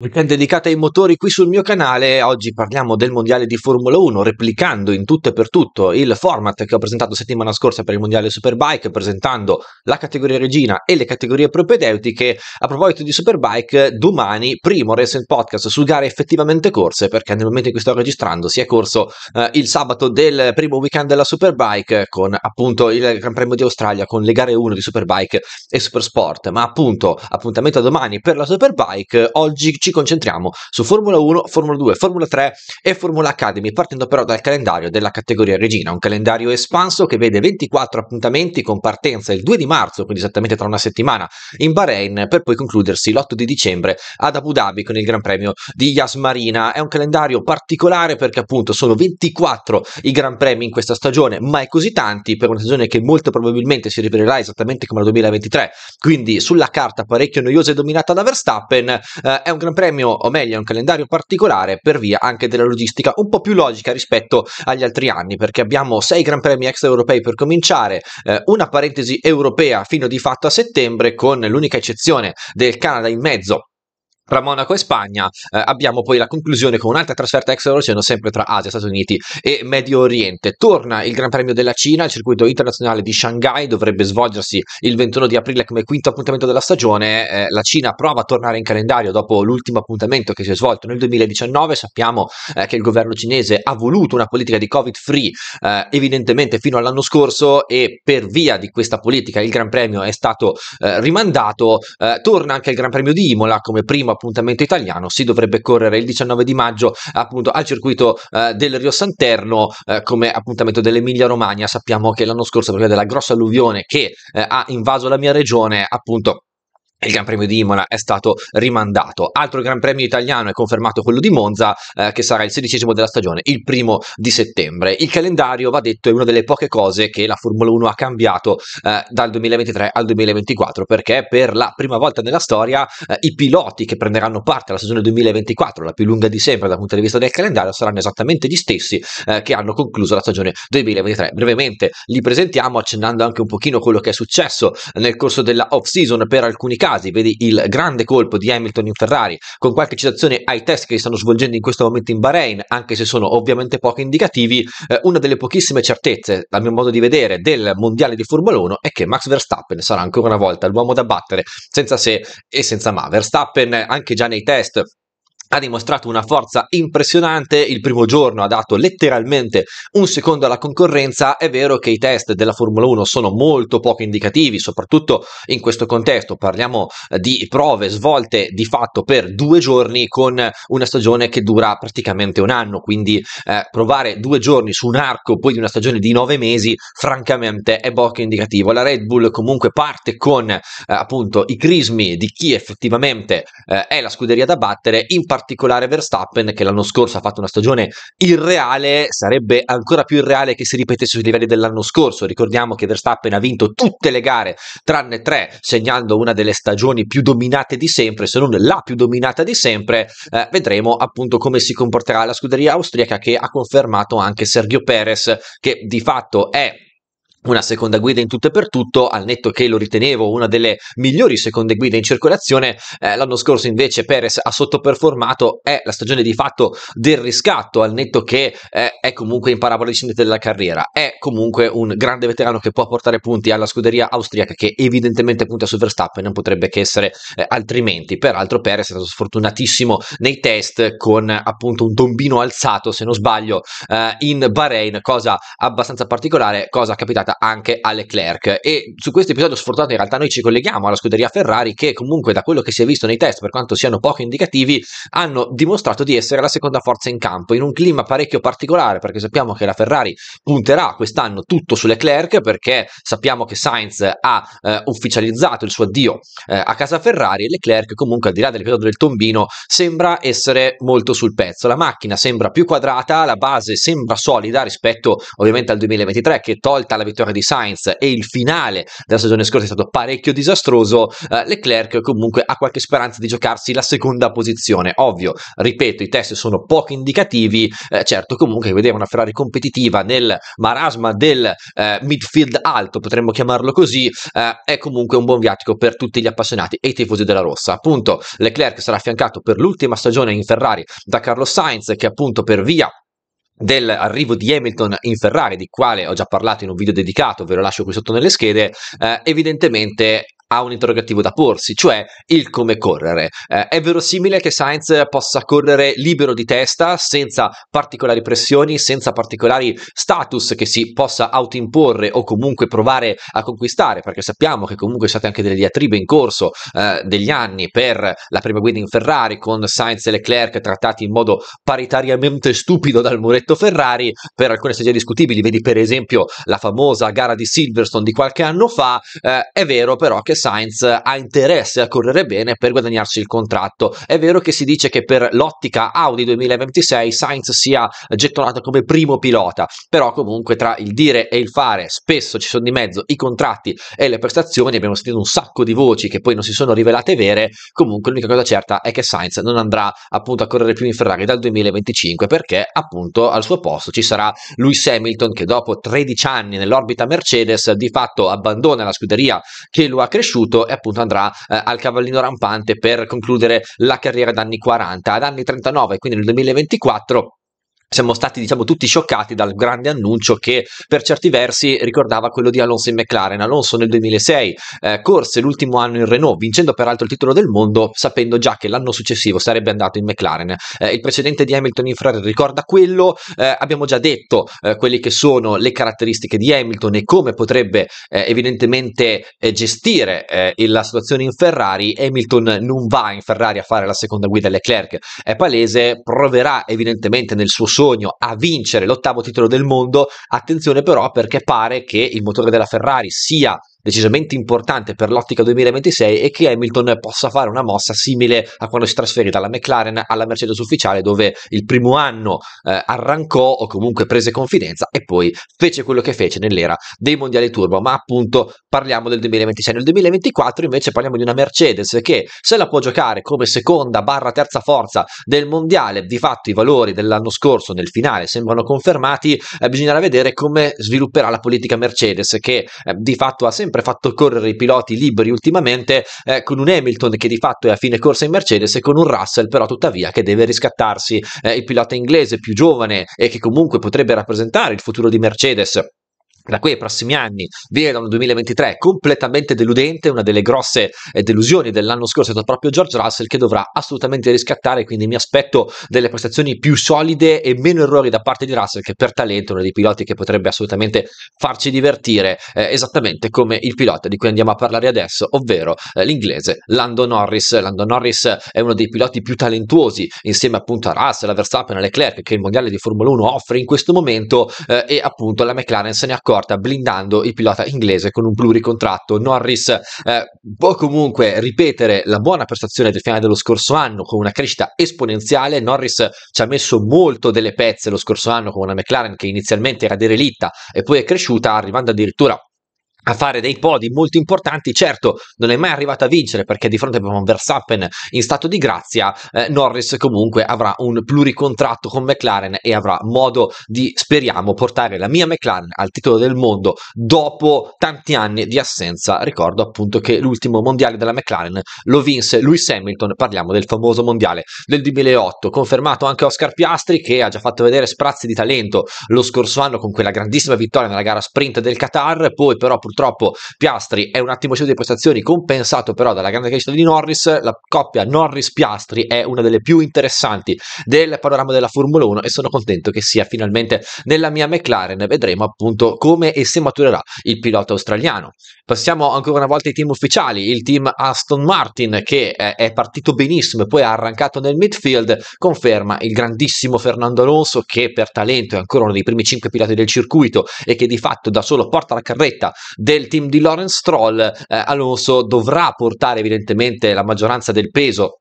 Weekend dedicata ai motori qui sul mio canale, oggi parliamo del mondiale di Formula 1 replicando in tutto e per tutto il format che ho presentato settimana scorsa per il mondiale Superbike presentando la categoria regina e le categorie propedeutiche. A proposito di Superbike, domani primo recent Podcast su gare effettivamente corse perché nel momento in cui sto registrando si è corso eh, il sabato del primo weekend della Superbike con appunto il Gran Premio di Australia con le gare 1 di Superbike e Supersport, ma appunto appuntamento a domani per la Superbike, oggi ci concentriamo su Formula 1, Formula 2, Formula 3 e Formula Academy, partendo però dal calendario della categoria regina, un calendario espanso che vede 24 appuntamenti con partenza il 2 di marzo, quindi esattamente tra una settimana, in Bahrain, per poi concludersi l'8 di dicembre ad Abu Dhabi con il Gran Premio di Yas Marina. È un calendario particolare perché appunto sono 24 i Gran Premi in questa stagione, ma è così tanti per una stagione che molto probabilmente si rivelerà esattamente come la 2023, quindi sulla carta parecchio noiosa e dominata da Verstappen, eh, è un Gran premio, o meglio, è un calendario particolare per via anche della logistica un po' più logica rispetto agli altri anni, perché abbiamo sei Gran Premi extraeuropei per cominciare, eh, una parentesi europea fino di fatto a settembre, con l'unica eccezione del Canada in mezzo tra Monaco e Spagna eh, abbiamo poi la conclusione con un'altra trasferta extra-oceano sempre tra Asia, Stati Uniti e Medio Oriente. Torna il Gran Premio della Cina, il circuito internazionale di Shanghai dovrebbe svolgersi il 21 di aprile come quinto appuntamento della stagione. Eh, la Cina prova a tornare in calendario dopo l'ultimo appuntamento che si è svolto nel 2019. Sappiamo eh, che il governo cinese ha voluto una politica di Covid free eh, evidentemente fino all'anno scorso e per via di questa politica il Gran Premio è stato eh, rimandato. Eh, torna anche il Gran Premio di Imola come primo appuntamento italiano si dovrebbe correre il 19 di maggio appunto al circuito eh, del Rio Santerno eh, come appuntamento dell'Emilia Romagna sappiamo che l'anno scorso per via della grossa alluvione che eh, ha invaso la mia regione appunto il Gran Premio di Imola è stato rimandato. Altro Gran Premio italiano è confermato quello di Monza, eh, che sarà il sedicesimo della stagione, il primo di settembre. Il calendario, va detto, è una delle poche cose che la Formula 1 ha cambiato eh, dal 2023 al 2024, perché per la prima volta nella storia eh, i piloti che prenderanno parte alla stagione 2024, la più lunga di sempre dal punto di vista del calendario, saranno esattamente gli stessi eh, che hanno concluso la stagione 2023. Brevemente li presentiamo accennando anche un pochino quello che è successo nel corso della off-season per alcuni casi casi, vedi il grande colpo di Hamilton in Ferrari, con qualche citazione ai test che si stanno svolgendo in questo momento in Bahrain, anche se sono ovviamente poco indicativi, eh, una delle pochissime certezze, dal mio modo di vedere, del mondiale di Formula 1 è che Max Verstappen sarà ancora una volta l'uomo da battere, senza se e senza ma. Verstappen anche già nei test ha dimostrato una forza impressionante, il primo giorno ha dato letteralmente un secondo alla concorrenza, è vero che i test della Formula 1 sono molto poco indicativi, soprattutto in questo contesto, parliamo eh, di prove svolte di fatto per due giorni con una stagione che dura praticamente un anno, quindi eh, provare due giorni su un arco poi di una stagione di nove mesi francamente è poco indicativo, la Red Bull comunque parte con eh, appunto i crismi di chi effettivamente eh, è la scuderia da battere, in particolare particolare Verstappen che l'anno scorso ha fatto una stagione irreale, sarebbe ancora più irreale che si ripetesse sui livelli dell'anno scorso. Ricordiamo che Verstappen ha vinto tutte le gare tranne tre, segnando una delle stagioni più dominate di sempre, se non la più dominata di sempre. Eh, vedremo appunto come si comporterà la scuderia austriaca che ha confermato anche Sergio Perez che di fatto è una seconda guida in tutto e per tutto, al netto che lo ritenevo una delle migliori seconde guide in circolazione, eh, l'anno scorso invece Perez ha sottoperformato, è la stagione di fatto del riscatto, al netto che eh, è comunque in parabola discendente della carriera, è comunque un grande veterano che può portare punti alla scuderia austriaca che evidentemente punta su Verstappen, non potrebbe che essere eh, altrimenti, peraltro Perez è stato sfortunatissimo nei test con appunto un tombino alzato, se non sbaglio, eh, in Bahrain, cosa abbastanza particolare, cosa capitata dedicata anche a Leclerc e su questo episodio sfortunato in realtà noi ci colleghiamo alla scuderia Ferrari che comunque da quello che si è visto nei test per quanto siano poco indicativi hanno dimostrato di essere la seconda forza in campo in un clima parecchio particolare perché sappiamo che la Ferrari punterà quest'anno tutto su Leclerc perché sappiamo che Sainz ha eh, ufficializzato il suo addio eh, a casa Ferrari e Leclerc comunque al di là dell'episodio del tombino sembra essere molto sul pezzo la macchina sembra più quadrata la base sembra solida rispetto ovviamente al 2023 che tolta la vittoria vittoria di Sainz e il finale della stagione scorsa è stato parecchio disastroso, eh, Leclerc comunque ha qualche speranza di giocarsi la seconda posizione. Ovvio, ripeto, i test sono poco indicativi, eh, certo comunque vedere una Ferrari competitiva nel marasma del eh, midfield alto, potremmo chiamarlo così, eh, è comunque un buon viatico per tutti gli appassionati e i tifosi della rossa. Appunto, Leclerc sarà affiancato per l'ultima stagione in Ferrari da Carlos Sainz che appunto per via dell'arrivo di Hamilton in Ferrari, di quale ho già parlato in un video dedicato, ve lo lascio qui sotto nelle schede, eh, evidentemente ha un interrogativo da porsi, cioè il come correre. Eh, è verosimile che Sainz possa correre libero di testa, senza particolari pressioni, senza particolari status che si possa autoimporre o comunque provare a conquistare, perché sappiamo che comunque sono state anche delle diatribe in corso eh, degli anni per la prima guida in Ferrari, con Sainz e Leclerc trattati in modo paritariamente stupido dal muretto effetto Ferrari per alcune strategie discutibili, vedi per esempio la famosa gara di Silverstone di qualche anno fa, eh, è vero però che Sainz ha interesse a correre bene per guadagnarsi il contratto, è vero che si dice che per l'ottica Audi 2026 Sainz sia gettonato come primo pilota, però comunque tra il dire e il fare spesso ci sono di mezzo i contratti e le prestazioni, abbiamo sentito un sacco di voci che poi non si sono rivelate vere, comunque l'unica cosa certa è che Sainz non andrà appunto a correre più in Ferrari dal 2025 perché appunto al suo posto ci sarà Lewis Hamilton che dopo 13 anni nell'orbita Mercedes di fatto abbandona la scuderia che lo ha cresciuto e appunto andrà eh, al cavallino rampante per concludere la carriera ad anni 40, ad anni 39, quindi nel 2024 siamo stati diciamo tutti scioccati dal grande annuncio che per certi versi ricordava quello di Alonso in McLaren. Alonso nel 2006 eh, corse l'ultimo anno in Renault vincendo peraltro il titolo del mondo sapendo già che l'anno successivo sarebbe andato in McLaren. Eh, il precedente di Hamilton in Ferrari ricorda quello, eh, abbiamo già detto eh, quelle che sono le caratteristiche di Hamilton e come potrebbe eh, evidentemente eh, gestire la situazione in Ferrari. Hamilton non va in Ferrari a fare la seconda guida Leclerc, è palese, proverà evidentemente nel suo sogno a vincere l'ottavo titolo del mondo. Attenzione però perché pare che il motore della Ferrari sia decisamente importante per l'ottica 2026 è che Hamilton possa fare una mossa simile a quando si trasferì dalla McLaren alla Mercedes ufficiale dove il primo anno eh, arrancò o comunque prese confidenza e poi fece quello che fece nell'era dei mondiali turbo ma appunto parliamo del 2026 nel 2024 invece parliamo di una Mercedes che se la può giocare come seconda barra terza forza del mondiale di fatto i valori dell'anno scorso nel finale sembrano confermati eh, bisognerà vedere come svilupperà la politica Mercedes che eh, di fatto ha sempre sempre fatto correre i piloti liberi ultimamente eh, con un Hamilton che di fatto è a fine corsa in Mercedes e con un Russell però tuttavia che deve riscattarsi eh, il pilota inglese più giovane e che comunque potrebbe rappresentare il futuro di Mercedes da qui ai prossimi anni viene un 2023 completamente deludente, una delle grosse eh, delusioni dell'anno scorso è stato proprio George Russell che dovrà assolutamente riscattare, quindi mi aspetto delle prestazioni più solide e meno errori da parte di Russell che per talento è uno dei piloti che potrebbe assolutamente farci divertire, eh, esattamente come il pilota di cui andiamo a parlare adesso, ovvero eh, l'inglese Lando Norris. Lando Norris è uno dei piloti più talentuosi insieme appunto a Russell, a Verstappen, a Leclerc che il mondiale di Formula 1 offre in questo momento eh, e appunto la McLaren se ne accorge porta blindando il pilota inglese con un pluricontratto. Norris eh, può comunque ripetere la buona prestazione del finale dello scorso anno con una crescita esponenziale. Norris ci ha messo molto delle pezze lo scorso anno con una McLaren che inizialmente era derelitta e poi è cresciuta arrivando addirittura a fare dei podi molto importanti, certo non è mai arrivato a vincere perché di fronte abbiamo Verstappen in stato di grazia, eh, Norris comunque avrà un pluricontratto con McLaren e avrà modo di, speriamo, portare la mia McLaren al titolo del mondo dopo tanti anni di assenza. Ricordo appunto che l'ultimo mondiale della McLaren lo vinse Lewis Hamilton, parliamo del famoso mondiale del 2008, confermato anche Oscar Piastri che ha già fatto vedere sprazzi di talento lo scorso anno con quella grandissima vittoria nella gara sprint del Qatar, poi però purtroppo purtroppo Piastri è un attimo sceso di prestazioni, compensato però dalla grande crescita di Norris, la coppia Norris-Piastri è una delle più interessanti del panorama della Formula 1 e sono contento che sia finalmente nella mia McLaren, vedremo appunto come e se maturerà il pilota australiano. Passiamo ancora una volta ai team ufficiali, il team Aston Martin che eh, è partito benissimo e poi ha arrancato nel midfield, conferma il grandissimo Fernando Alonso che per talento è ancora uno dei primi 5 piloti del circuito e che di fatto da solo porta la carretta del team di Lawrence Stroll. Eh, Alonso dovrà portare evidentemente la maggioranza del peso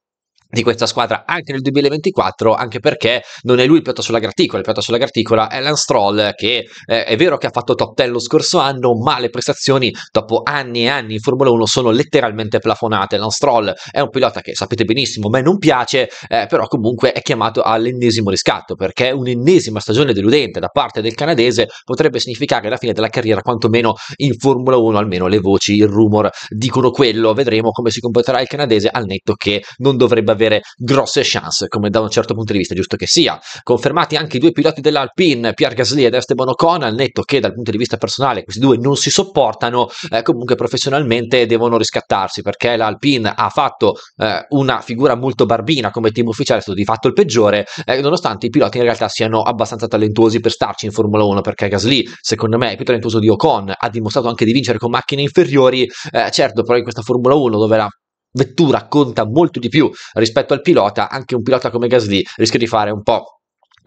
di questa squadra anche nel 2024 anche perché non è lui il piatto sulla graticola il piatto sulla graticola è Alan Stroll che eh, è vero che ha fatto top 10 lo scorso anno ma le prestazioni dopo anni e anni in Formula 1 sono letteralmente plafonate Alan Stroll è un pilota che sapete benissimo a me non piace eh, però comunque è chiamato all'ennesimo riscatto perché un'ennesima stagione deludente da parte del canadese potrebbe significare la fine della carriera quantomeno in Formula 1 almeno le voci il rumor dicono quello vedremo come si comporterà il canadese al netto che non dovrebbe avere grosse chance, come da un certo punto di vista giusto che sia. Confermati anche i due piloti dell'Alpine, Pierre Gasly ed Esteban Ocon, al netto che dal punto di vista personale questi due non si sopportano, eh, comunque professionalmente devono riscattarsi perché l'Alpine ha fatto eh, una figura molto barbina come team ufficiale, è stato di fatto il peggiore, eh, nonostante i piloti in realtà siano abbastanza talentuosi per starci in Formula 1 perché Gasly, secondo me, è più talentuoso di Ocon, ha dimostrato anche di vincere con macchine inferiori, eh, certo però in questa Formula 1 dove la vettura conta molto di più rispetto al pilota, anche un pilota come Gasly rischia di fare un po'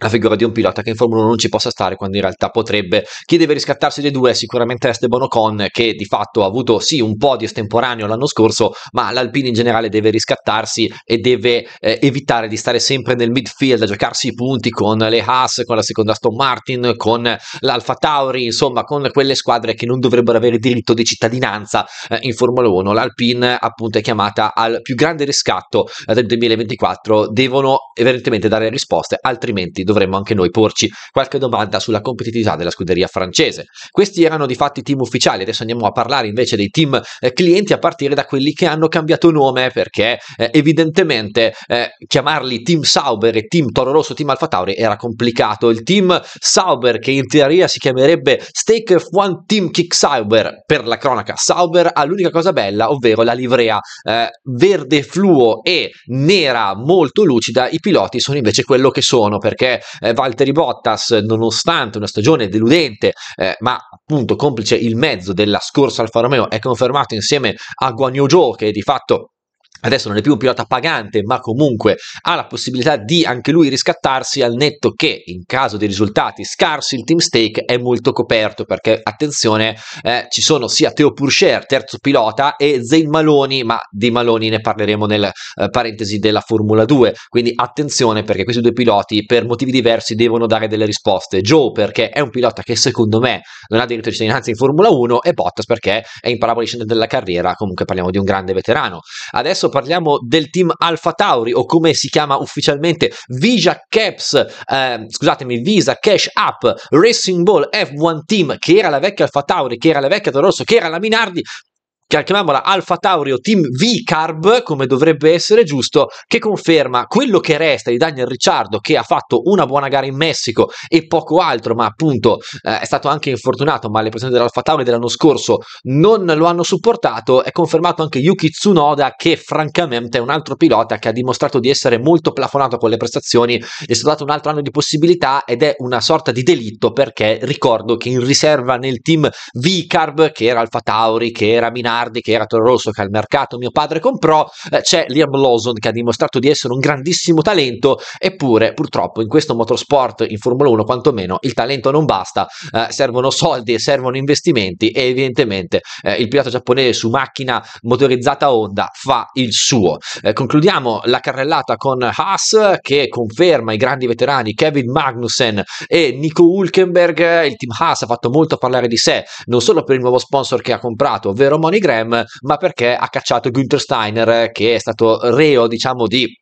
la figura di un pilota che in Formula 1 non ci possa stare quando in realtà potrebbe. Chi deve riscattarsi dei due è sicuramente Esteban Ocon che di fatto ha avuto sì un po' di estemporaneo l'anno scorso, ma l'Alpine in generale deve riscattarsi e deve eh, evitare di stare sempre nel midfield a giocarsi i punti con le Haas, con la seconda Aston Martin, con l'Alfa Tauri, insomma con quelle squadre che non dovrebbero avere diritto di cittadinanza eh, in Formula 1. L'Alpine appunto è chiamata al più grande riscatto eh, del 2024, devono evidentemente dare risposte, altrimenti dovremmo anche noi porci qualche domanda sulla competitività della scuderia francese. Questi erano di fatti i team ufficiali, adesso andiamo a parlare invece dei team eh, clienti a partire da quelli che hanno cambiato nome perché eh, evidentemente eh, chiamarli team Sauber e team Toro Rosso, team Alfa Tauri era complicato. Il team Sauber che in teoria si chiamerebbe Stake F1 Team Kick Sauber per la cronaca Sauber ha l'unica cosa bella, ovvero la livrea eh, verde fluo e nera molto lucida, i piloti sono invece quello che sono perché eh, Valtteri Bottas, nonostante una stagione deludente, eh, ma appunto complice il mezzo della scorsa Alfa Romeo, è confermato insieme a Guagnojo, che di fatto adesso non è più un pilota pagante, ma comunque ha la possibilità di anche lui riscattarsi al netto che in caso di risultati scarsi il team stake è molto coperto perché attenzione eh, ci sono sia Teo Purcher, terzo pilota, e Zayn Maloni, ma di Maloni ne parleremo nel eh, parentesi della Formula 2, quindi attenzione perché questi due piloti per motivi diversi devono dare delle risposte. Joe perché è un pilota che secondo me non ha diritto di cittadinanza in Formula 1 e Bottas perché è in parabola della carriera, comunque parliamo di un grande veterano. Adesso parliamo del team Alfa Tauri o come si chiama ufficialmente Visa Caps, eh, scusatemi, Visa Cash App Racing Ball F1 Team che era la vecchia Alfa Tauri, che era la vecchia Rosso, che era la Minardi, chiamiamola Alfa Taurio Team V-Carb, come dovrebbe essere giusto, che conferma quello che resta di Daniel Ricciardo, che ha fatto una buona gara in Messico e poco altro, ma appunto eh, è stato anche infortunato, ma le persone dell'Alfa Tauri dell'anno scorso non lo hanno supportato, è confermato anche Yuki Tsunoda, che francamente è un altro pilota che ha dimostrato di essere molto plafonato con le prestazioni, gli è stato dato un altro anno di possibilità ed è una sorta di delitto perché ricordo che in riserva nel team V-Carb, che era Alfa Tauri, che era Minardi, Nardi che era toro rosso che al mercato mio padre comprò, eh, c'è Liam Lawson che ha dimostrato di essere un grandissimo talento, eppure purtroppo in questo motorsport in Formula 1 quantomeno il talento non basta, eh, servono soldi, servono investimenti e evidentemente eh, il pilota giapponese su macchina motorizzata Honda fa il suo. Eh, concludiamo la carrellata con Haas che conferma i grandi veterani Kevin Magnussen e Nico Hulkenberg, il team Haas ha fatto molto parlare di sé, non solo per il nuovo sponsor che ha comprato, ovvero MoneyGram, Graham, ma perché ha cacciato Günther Steiner, eh, che è stato reo, diciamo, di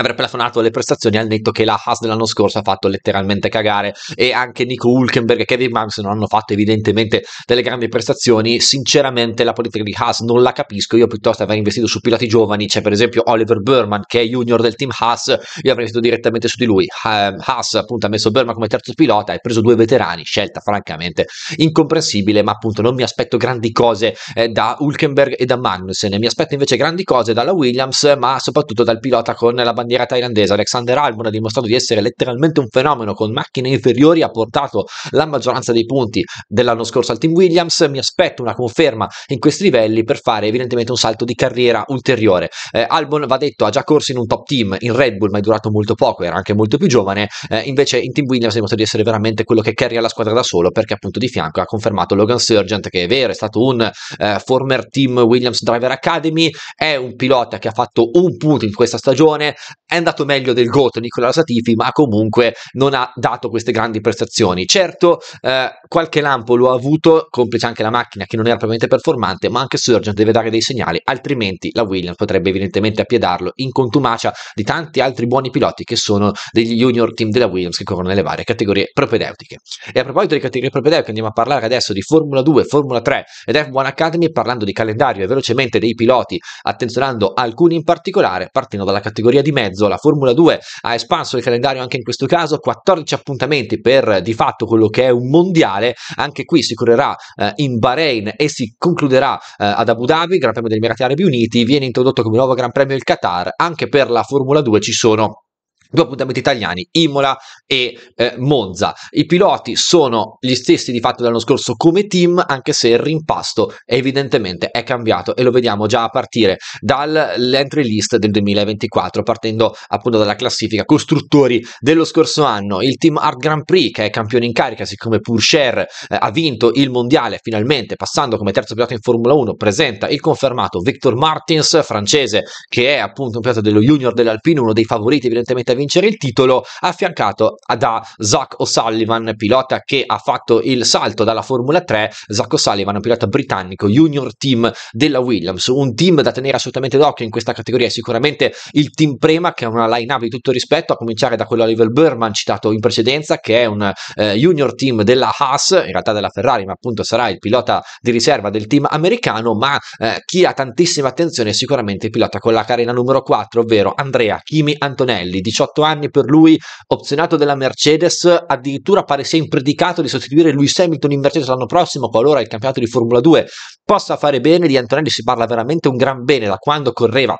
aver plafonato le prestazioni al netto che la Haas dell'anno scorso ha fatto letteralmente cagare e anche Nico Hulkenberg e Kevin Max non hanno fatto evidentemente delle grandi prestazioni sinceramente la politica di Haas non la capisco io piuttosto avrei investito su piloti giovani c'è per esempio Oliver Berman che è junior del team Haas io avrei investito direttamente su di lui ehm, Haas appunto ha messo Berman come terzo pilota e ha preso due veterani scelta francamente incomprensibile ma appunto non mi aspetto grandi cose eh, da Hulkenberg e da Magnussen mi aspetto invece grandi cose dalla Williams ma soprattutto dal pilota con la bandiera bandiera thailandese. Alexander Albon ha dimostrato di essere letteralmente un fenomeno con macchine inferiori, ha portato la maggioranza dei punti dell'anno scorso al team Williams. Mi aspetto una conferma in questi livelli per fare evidentemente un salto di carriera ulteriore. Eh, Albon, va detto, ha già corso in un top team in Red Bull, ma è durato molto poco, era anche molto più giovane. Eh, invece in team Williams ha dimostrato di essere veramente quello che carria la squadra da solo, perché appunto di fianco ha confermato Logan Sergent, che è vero, è stato un eh, former team Williams Driver Academy, è un pilota che ha fatto un punto in questa stagione, è andato meglio del GOAT Nicola Satifi, ma comunque non ha dato queste grandi prestazioni. Certo, eh, qualche lampo lo ha avuto, complice anche la macchina che non era propriamente performante, ma anche Surgeon deve dare dei segnali, altrimenti la Williams potrebbe evidentemente appiedarlo in contumacia di tanti altri buoni piloti che sono degli junior team della Williams che corrono nelle varie categorie propedeutiche. E a proposito delle categorie propedeutiche andiamo a parlare adesso di Formula 2, Formula 3 ed F1 Academy parlando di calendario e velocemente dei piloti, attenzionando alcuni in particolare, partendo dalla categoria di mezzo mezzo. La Formula 2 ha espanso il calendario anche in questo caso, 14 appuntamenti per eh, di fatto quello che è un mondiale, anche qui si correrà eh, in Bahrain e si concluderà eh, ad Abu Dhabi, Gran Premio degli Emirati Arabi Uniti, viene introdotto come nuovo Gran Premio il Qatar, anche per la Formula 2 ci sono due appuntamenti italiani, Imola e eh, Monza. I piloti sono gli stessi di fatto dell'anno scorso come team, anche se il rimpasto evidentemente è cambiato e lo vediamo già a partire dall'entry list del 2024, partendo appunto dalla classifica costruttori dello scorso anno. Il team Art Grand Prix, che è campione in carica, siccome Purcher eh, ha vinto il mondiale finalmente, passando come terzo pilota in Formula 1, presenta il confermato Victor Martins, francese, che è appunto un pilota dello Junior dell'Alpino, uno dei favoriti evidentemente a vincere il titolo, affiancato da Zach O'Sullivan, pilota che ha fatto il salto dalla Formula 3. Zach O'Sullivan, pilota britannico, junior team della Williams, un team da tenere assolutamente d'occhio in questa categoria. sicuramente il team Prema, che è una line-up di tutto rispetto, a cominciare da quello Oliver Berman citato in precedenza, che è un eh, junior team della Haas, in realtà della Ferrari, ma appunto sarà il pilota di riserva del team americano. Ma eh, chi ha tantissima attenzione è sicuramente il pilota con la carena numero 4, ovvero Andrea Kimi Antonelli, 18 18 anni per lui, opzionato della Mercedes, addirittura pare sia impredicato di sostituire Lewis Hamilton in Mercedes l'anno prossimo, qualora il campionato di Formula 2 possa fare bene, di Antonelli si parla veramente un gran bene da quando correva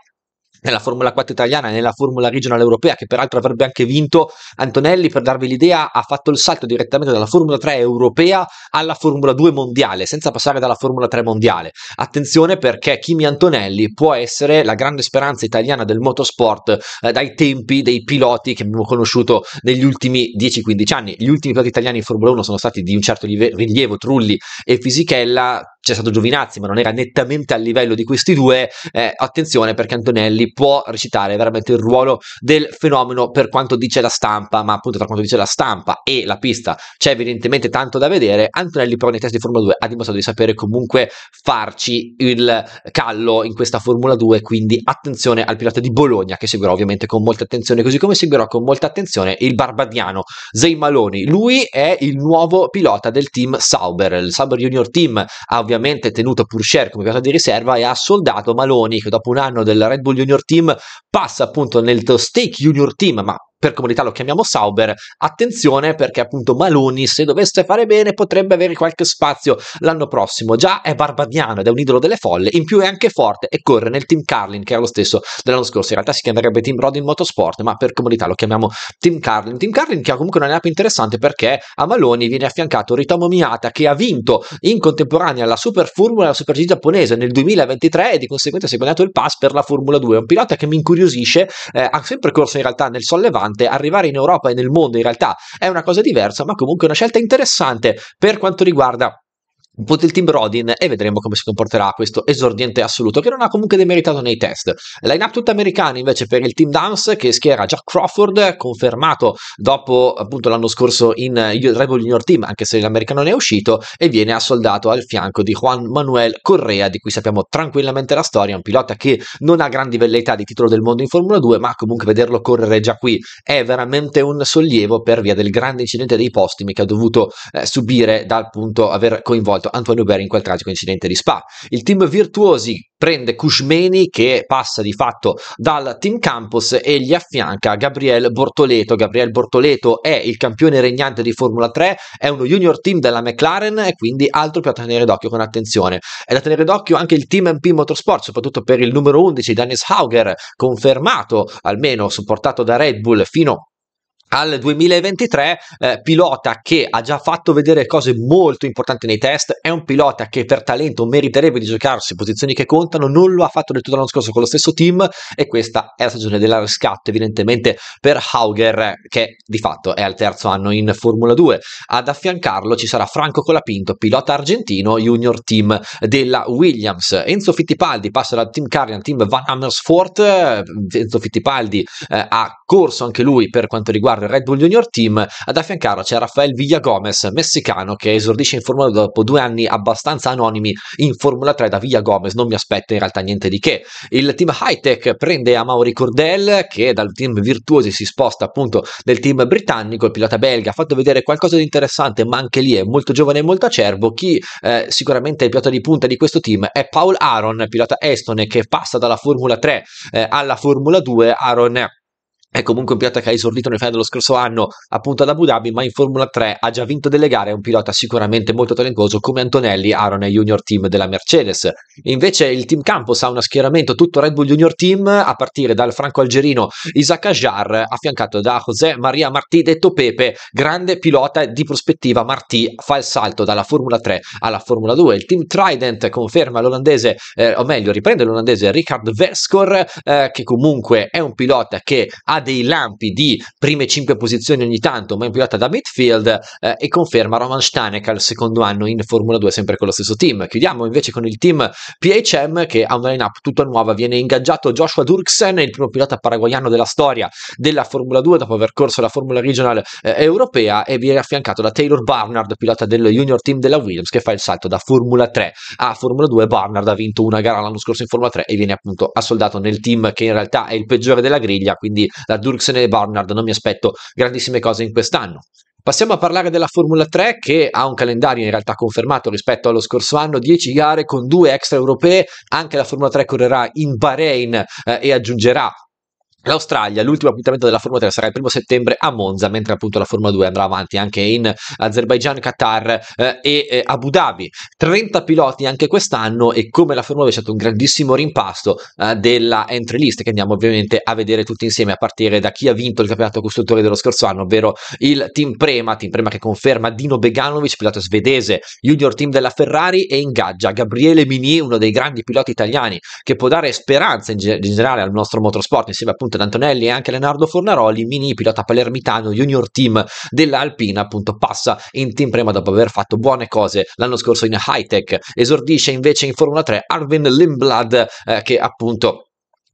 nella Formula 4 italiana e nella Formula Regional europea, che peraltro avrebbe anche vinto Antonelli, per darvi l'idea, ha fatto il salto direttamente dalla Formula 3 europea alla Formula 2 mondiale, senza passare dalla Formula 3 mondiale. Attenzione perché Kimi Antonelli può essere la grande speranza italiana del motorsport eh, dai tempi dei piloti che abbiamo conosciuto negli ultimi 10-15 anni. Gli ultimi piloti italiani in Formula 1 sono stati di un certo rilievo, Trulli e Fisichella, c'è stato Giovinazzi, ma non era nettamente a livello di questi due. Eh, attenzione perché Antonelli può recitare veramente il ruolo del fenomeno per quanto dice la stampa, ma appunto tra quanto dice la stampa e la pista c'è evidentemente tanto da vedere. Antonelli però nei test di Formula 2 ha dimostrato di sapere comunque farci il callo in questa Formula 2, quindi attenzione al pilota di Bologna che seguirò ovviamente con molta attenzione, così come seguirò con molta attenzione il barbadiano Zei Maloni. Lui è il nuovo pilota del team Sauber, il Sauber Junior Team ha ovviamente ovviamente tenuto share come casa di riserva e ha soldato Maloni che dopo un anno del Red Bull Junior Team passa appunto nel Stake Junior Team, ma per comodità lo chiamiamo Sauber. Attenzione perché appunto Maloni, se dovesse fare bene, potrebbe avere qualche spazio l'anno prossimo. Già è barbadiano ed è un idolo delle folle, in più è anche forte e corre nel team Carlin, che è lo stesso dell'anno scorso. In realtà si chiamerebbe Team Rodin Motorsport, ma per comodità lo chiamiamo Team Carlin. Team Carlin che ha comunque una lineup interessante perché a Maloni viene affiancato Ritomo Miata, che ha vinto in contemporanea la Super Formula e la Super G giapponese nel 2023 e di conseguenza si è guadagnato il pass per la Formula 2. È un pilota che mi incuriosisce, eh, ha sempre corso in realtà nel sollevante importante, arrivare in Europa e nel mondo in realtà è una cosa diversa, ma comunque una scelta interessante per quanto riguarda Potete il team Rodin e vedremo come si comporterà questo esordiente assoluto che non ha comunque demeritato nei test. Line-up tutta americana invece per il team Dance che schiera Jack Crawford confermato dopo appunto l'anno scorso in eh, Rebel Junior Team anche se l'americano ne è uscito e viene assoldato al fianco di Juan Manuel Correa di cui sappiamo tranquillamente la storia, un pilota che non ha grandi velleità di titolo del mondo in Formula 2 ma comunque vederlo correre già qui è veramente un sollievo per via del grande incidente dei postumi che ha dovuto eh, subire dal punto aver coinvolto salvato Antoine Hubert in quel tragico incidente di Spa. Il team Virtuosi prende Cushmeni che passa di fatto dal team Campos e gli affianca Gabriel Bortoleto. Gabriel Bortoleto è il campione regnante di Formula 3, è uno junior team della McLaren e quindi altro più a tenere d'occhio con attenzione. È da tenere d'occhio anche il team MP Motorsport, soprattutto per il numero 11 Dennis Hauger, confermato almeno supportato da Red Bull fino a al 2023, eh, pilota che ha già fatto vedere cose molto importanti nei test, è un pilota che per talento meriterebbe di giocarsi posizioni che contano, non lo ha fatto del tutto l'anno scorso con lo stesso team e questa è la stagione della riscatto evidentemente per Hauger che di fatto è al terzo anno in Formula 2. Ad affiancarlo ci sarà Franco Colapinto, pilota argentino junior team della Williams. Enzo Fittipaldi passa dal team Carrion, team Van Amersfoort, Enzo Fittipaldi eh, ha corso anche lui per quanto riguarda titolare del Red Bull Junior Team, ad affiancarlo c'è Rafael Villagomez, messicano, che esordisce in Formula 2 dopo due anni abbastanza anonimi in Formula 3 da Villagomez, non mi aspetto in realtà niente di che. Il team high tech prende Amaury Cordell, che dal team virtuosi si sposta appunto nel team britannico, il pilota belga ha fatto vedere qualcosa di interessante, ma anche lì è molto giovane e molto acerbo. Chi eh, sicuramente è il pilota di punta di questo team è Paul Aaron, pilota estone che passa dalla Formula 3 eh, alla Formula 2. Aaron è è comunque un pilota che ha esordito nel finale dello scorso anno appunto ad Abu Dhabi, ma in Formula 3 ha già vinto delle gare, è un pilota sicuramente molto talentuoso come Antonelli, Aaron e Junior Team della Mercedes. Invece il Team Campos ha uno schieramento tutto Red Bull Junior Team a partire dal franco-algerino Isaac Ajar, affiancato da José Maria Martí detto Pepe, grande pilota di prospettiva, Martí fa il salto dalla Formula 3 alla Formula 2. Il Team Trident conferma l'olandese, eh, o meglio riprende l'olandese Richard Verscor, eh, che comunque è un pilota che ha dei lampi di prime 5 posizioni ogni tanto, ma è pilota da midfield eh, e conferma Roman Stanek al secondo anno in Formula 2 sempre con lo stesso team. Chiudiamo invece con il team PHM che ha una lineup tutta nuova, viene ingaggiato Joshua Durksen, il primo pilota paraguayano della storia della Formula 2 dopo aver corso la Formula Regional eh, europea e viene affiancato da Taylor Barnard, pilota del junior team della Williams che fa il salto da Formula 3 a Formula 2. Barnard ha vinto una gara l'anno scorso in Formula 3 e viene appunto assoldato nel team che in realtà è il peggiore della griglia, quindi da Durksen e Barnard, non mi aspetto grandissime cose in quest'anno. Passiamo a parlare della Formula 3 che ha un calendario in realtà confermato rispetto allo scorso anno, 10 gare con due extra europee, anche la Formula 3 correrà in Bahrain eh, e aggiungerà L'Australia, l'ultimo appuntamento della Formula 3 sarà il primo settembre a Monza, mentre appunto la Formula 2 andrà avanti anche in Azerbaijan, Qatar eh, e eh, Abu Dhabi. 30 piloti anche quest'anno e come la Formula 2 c'è stato un grandissimo rimpasto eh, della entry list che andiamo ovviamente a vedere tutti insieme a partire da chi ha vinto il campionato costruttore dello scorso anno, ovvero il Team Prema, Team Prema che conferma Dino Beganovic, pilota svedese, junior team della Ferrari e ingaggia Gabriele Mini, uno dei grandi piloti italiani che può dare speranza in, ge- in generale al nostro motorsport insieme appunto appunto D'Antonelli e anche Leonardo Fornaroli, mini pilota palermitano junior team dell'Alpina appunto passa in team prima dopo aver fatto buone cose l'anno scorso in high tech, esordisce invece in Formula 3 Arvin Limblad eh, che appunto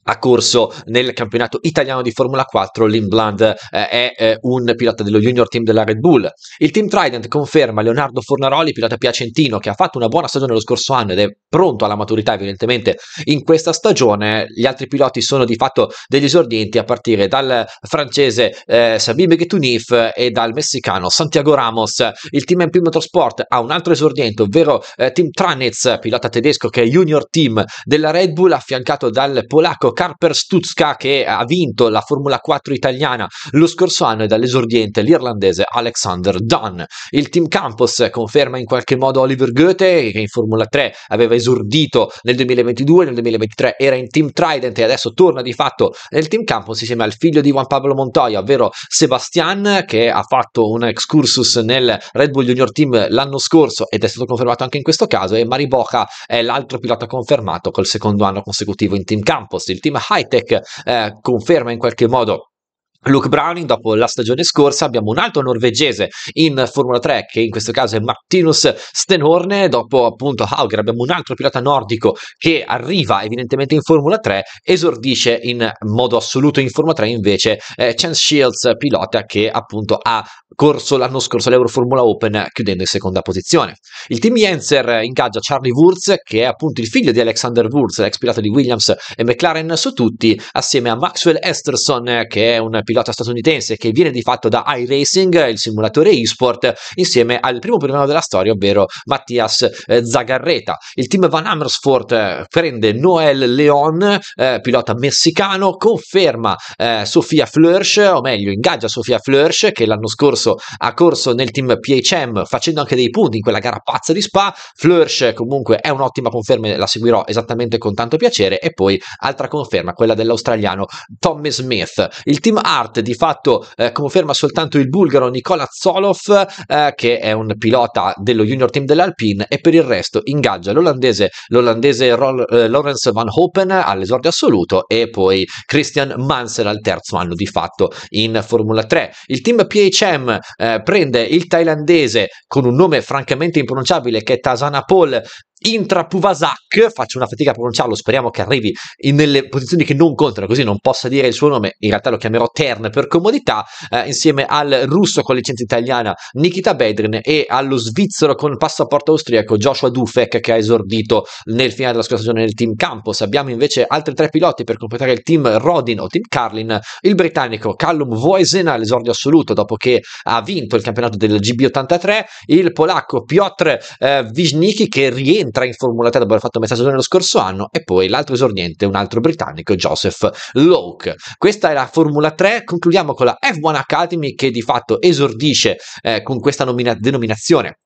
ha corso nel campionato italiano di Formula 4, Limblund eh, è eh, un pilota dello junior team della Red Bull. Il team Trident conferma Leonardo Fornaroli, pilota piacentino che ha fatto una buona stagione lo scorso anno ed è pronto alla maturità evidentemente in questa stagione. Gli altri piloti sono di fatto degli esordienti a partire dal francese eh, Sabine Ghetunif e dal messicano Santiago Ramos. Il team MP Motorsport ha un altro esordiente, ovvero eh, Team Tranitz, pilota tedesco che è junior team della Red Bull affiancato dal polacco Carper Stutzka che ha vinto la Formula 4 italiana lo scorso anno e dall'esordiente l'irlandese Alexander Dunn. Il team Campos conferma in qualche modo Oliver Goethe che in Formula 3 aveva esordito nel 2022, nel 2023 era in team Trident e adesso torna di fatto nel team Campos insieme al figlio di Juan Pablo Montoya, ovvero Sebastian che ha fatto un excursus nel Red Bull Junior Team l'anno scorso ed è stato confermato anche in questo caso e Mari Boca è l'altro pilota confermato col secondo anno consecutivo in team Campos. Il team high tech eh, conferma in qualche modo Luke Browning, dopo la stagione scorsa, abbiamo un altro norvegese in Formula 3, che in questo caso è Martinus Stenhorne, dopo appunto Hauger abbiamo un altro pilota nordico che arriva evidentemente in Formula 3, esordisce in modo assoluto in Formula 3 invece eh, Chance Shields, pilota che appunto ha corso l'anno scorso Formula Open chiudendo in seconda posizione. Il team Jenser ingaggia Charlie Wurz, che è appunto il figlio di Alexander Wurz, ex pilota di Williams e McLaren su tutti, assieme a Maxwell Esterson, che è un pilota pilota statunitense che viene di fatto da iRacing, il simulatore eSport, insieme al primo pilota della storia, ovvero Mattias eh, Zagarreta. Il team Van Amersfoort eh, prende Noel Leon, eh, pilota messicano, conferma eh, Sofia Flörsch, o meglio ingaggia Sofia Flörsch che l'anno scorso ha corso nel team PHM facendo anche dei punti in quella gara pazza di Spa. Flörsch comunque è un'ottima conferma, la seguirò esattamente con tanto piacere e poi altra conferma, quella dell'australiano Tommy Smith. Il team A Start di fatto eh, conferma soltanto il bulgaro Nikola Zolov eh, che è un pilota dello junior team dell'Alpine e per il resto ingaggia l'olandese, l'olandese Rol, eh, Lawrence Van Hopen all'esordio assoluto e poi Christian Manser al terzo anno di fatto in Formula 3. Il team PHM eh, prende il thailandese con un nome francamente impronunciabile che è Tasana Paul Intra Puvasak, faccio una fatica a pronunciarlo, speriamo che arrivi nelle posizioni che non contano, così non possa dire il suo nome, in realtà lo chiamerò Tern per comodità, eh, insieme al russo con licenza italiana Nikita Bedrin e allo svizzero con passaporto austriaco Joshua Dufek che ha esordito nel finale della scorsa stagione nel team Campos. Abbiamo invece altri tre piloti per completare il team Rodin o team Carlin, il britannico Callum Voisen all'esordio assoluto dopo che ha vinto il campionato del GB83, il polacco Piotr eh, Wisnicki che rientra entra in Formula 3 dopo aver fatto messaggio nello scorso anno e poi l'altro esordiente, un altro britannico, Joseph Lowke. Questa è la Formula 3, concludiamo con la F1 Academy che di fatto esordisce eh, con questa nomina- denominazione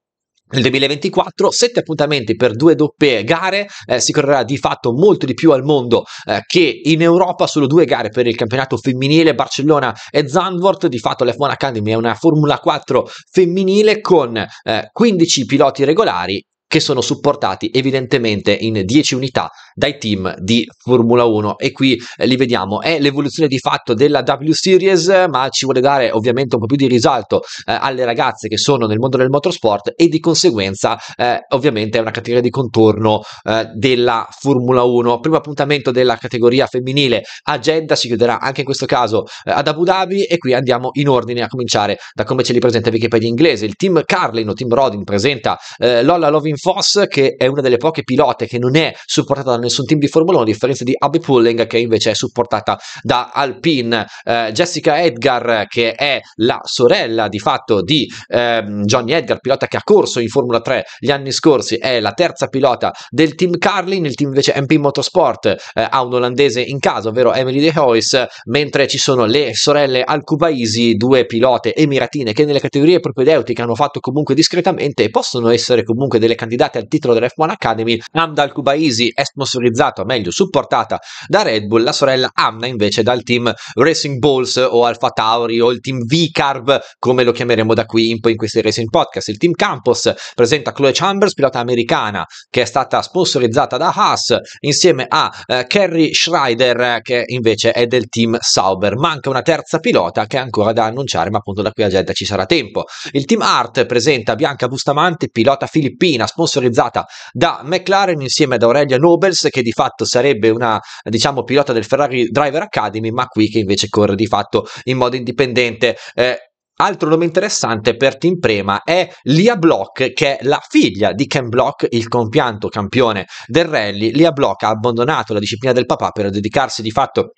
nel 2024 sette appuntamenti per due doppie gare, eh, si correrà di fatto molto di più al mondo eh, che in Europa, solo due gare per il campionato femminile Barcellona e Zandvoort, di fatto la f 1 Academy è una Formula 4 femminile con eh, 15 piloti regolari che sono supportati evidentemente in 10 unità dai team di Formula 1 e qui eh, li vediamo è l'evoluzione di fatto della W Series ma ci vuole dare ovviamente un po' più di risalto eh, alle ragazze che sono nel mondo del motorsport e di conseguenza eh, ovviamente è una categoria di contorno eh, della Formula 1 primo appuntamento della categoria femminile a Jeddah si chiuderà anche in questo caso eh, ad Abu Dhabi e qui andiamo in ordine a cominciare da come ce li presenta Wikipedia inglese il team Carlin o team Rodin presenta eh, Lola Lovin Robin Foss, che è una delle poche pilote che non è supportata da nessun team di Formula 1, a differenza di Abby Pulling, che invece è supportata da Alpine. Eh, Jessica Edgar, che è la sorella di fatto di ehm, Johnny Edgar, pilota che ha corso in Formula 3 gli anni scorsi, è la terza pilota del team Carlin. Il team invece MP Motorsport eh, ha un olandese in casa, ovvero Emily De Hoys, mentre ci sono le sorelle Al-Kubaisi, due pilote emiratine che nelle categorie propedeutiche hanno fatto comunque discretamente e possono essere comunque delle candidature candidati al titolo dell'F1 Academy, Amda Al-Kubaisi è sponsorizzato, meglio supportata da Red Bull, la sorella Amna invece dal team Racing Balls o Alfa Tauri o il team V-Carb, come lo chiameremo da qui in poi in questi Racing Podcast. Il team Campos presenta Chloe Chambers, pilota americana, che è stata sponsorizzata da Haas, insieme a eh, Kerry Schreider, che invece è del team Sauber. Manca una terza pilota che è ancora da annunciare, ma appunto da qui a Jeddah ci sarà tempo. Il team Art presenta Bianca Bustamante, pilota filippina, sponsorizzata da McLaren insieme ad Aurelia Nobles che di fatto sarebbe una diciamo pilota del Ferrari Driver Academy ma qui che invece corre di fatto in modo indipendente. Eh, Altro nome interessante per Team Prema è Lia Block, che è la figlia di Ken Block, il compianto campione del rally. Lia Block ha abbandonato la disciplina del papà per dedicarsi di fatto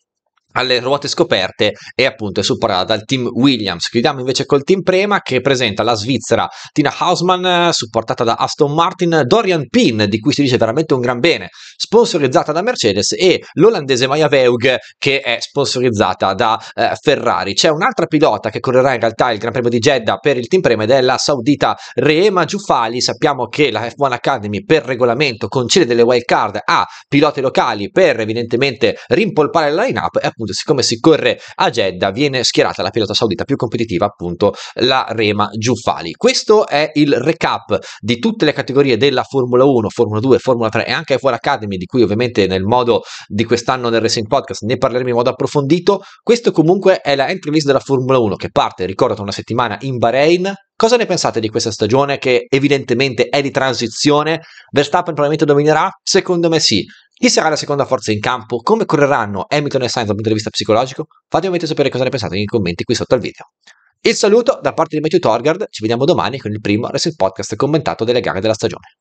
alle ruote scoperte e appunto è superata dal team Williams. Chiudiamo invece col team Prema che presenta la Svizzera Tina Hausmann supportata da Aston Martin, Dorian Pin di cui si dice veramente un gran bene, sponsorizzata da Mercedes e l'olandese Maya Veug che è sponsorizzata da eh, Ferrari. C'è un'altra pilota che correrà in realtà il Gran Premio di Jeddah per il team Prema ed è la saudita Reema Giuffali. Sappiamo che la F1 Academy per regolamento concede delle wild card a piloti locali per evidentemente rimpolpare la line-up appunto siccome si corre a Jeddah viene schierata la pilota saudita più competitiva appunto la Rema Giuffali. Questo è il recap di tutte le categorie della Formula 1, Formula 2, Formula 3 e anche F1 Academy di cui ovviamente nel modo di quest'anno nel Racing Podcast ne parleremo in modo approfondito. Questo comunque è la entry list della Formula 1 che parte, ricordo, tra una settimana in Bahrain, Cosa ne pensate di questa stagione che evidentemente è di transizione? Verstappen probabilmente dominerà? Secondo me sì. Chi sarà la seconda forza in campo? Come correranno Hamilton e Sainz dal punto di vista psicologico? Fatemelo sapere cosa ne pensate nei commenti qui sotto al video. Il saluto da parte di Matthew Torgard, ci vediamo domani con il primo Racing Podcast commentato delle gare della stagione.